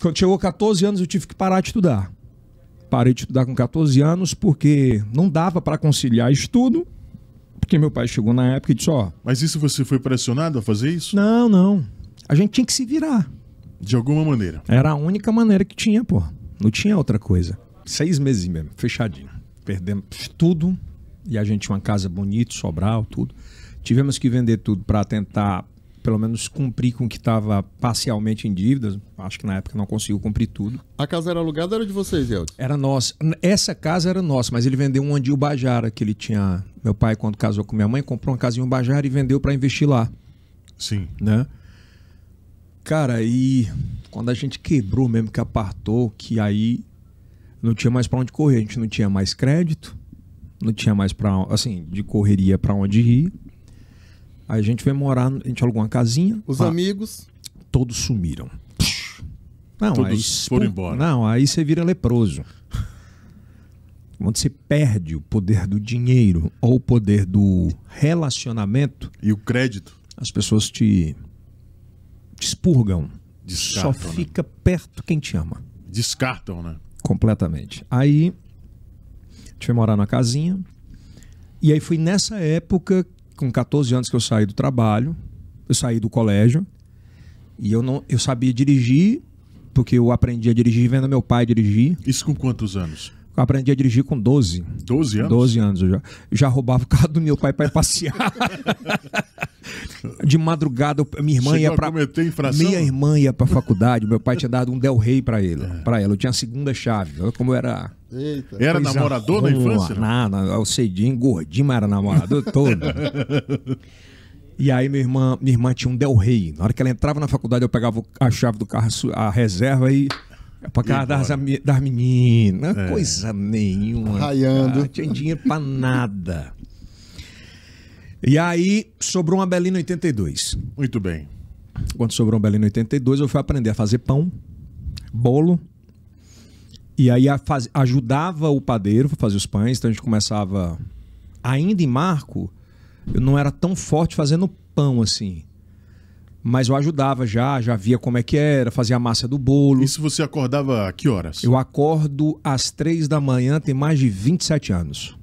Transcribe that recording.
Quando chegou 14 anos, eu tive que parar de estudar. Parei de estudar com 14 anos porque não dava para conciliar estudo. Porque meu pai chegou na época e disse: Ó. Mas isso você foi pressionado a fazer isso? Não, não. A gente tinha que se virar. De alguma maneira. Era a única maneira que tinha, pô. Não tinha outra coisa. Seis meses mesmo, fechadinho. Perdemos tudo. E a gente tinha uma casa bonita, sobral, tudo. Tivemos que vender tudo para tentar pelo menos cumprir com o que estava parcialmente em dívidas. Acho que na época não conseguiu cumprir tudo. A casa era alugada ou era de vocês, Elton? Era nossa. Essa casa era nossa, mas ele vendeu um Andil Bajara que ele tinha. Meu pai, quando casou com minha mãe, comprou uma casinha em Bajara e vendeu para investir lá. Sim. Né? Cara, aí quando a gente quebrou mesmo, que apartou, que aí não tinha mais para onde correr. A gente não tinha mais crédito, não tinha mais para assim de correria para onde ir Aí a gente vai morar, a gente alugou uma casinha. Os pá, amigos? Todos sumiram. Não, todos aí, foram pô, embora. Não, aí você vira leproso. Quando você perde o poder do dinheiro ou o poder do relacionamento. E o crédito. As pessoas te, te expurgam. Descartam, Só né? fica né? perto quem te ama. Descartam, né? Completamente. Aí, a gente foi morar na casinha. E aí foi nessa época com 14 anos que eu saí do trabalho, eu saí do colégio e eu não eu sabia dirigir porque eu aprendi a dirigir vendo meu pai dirigir. Isso com quantos anos? Eu aprendi a dirigir com 12. 12 anos? 12 anos. Eu já, já roubava o carro do meu pai para ir passear. de madrugada, minha irmã Chegou ia para Minha irmã ia para faculdade, meu pai tinha dado um Del Rey para ele, é. para ela. Eu tinha a segunda chave, olha como era Eita, era namorador na infância? Não, não, o Cedinho, gordinho, mas era namorador todo. e aí minha irmã, minha irmã tinha um Del Rey. Na hora que ela entrava na faculdade, eu pegava a chave do carro, a reserva e pra casa das, das meninas. É, é. Coisa nenhuma. Raiando. Não tinha dinheiro pra nada. E aí sobrou uma Belina 82. Muito bem. Quando sobrou uma Belina 82, eu fui aprender a fazer pão, bolo e aí faz... ajudava o padeiro a fazer os pães, então a gente começava. Ainda em Marco, eu não era tão forte fazendo pão assim. Mas eu ajudava já, já via como é que era, fazia a massa do bolo. Isso você acordava a que horas? Eu acordo às três da manhã, tem mais de 27 anos.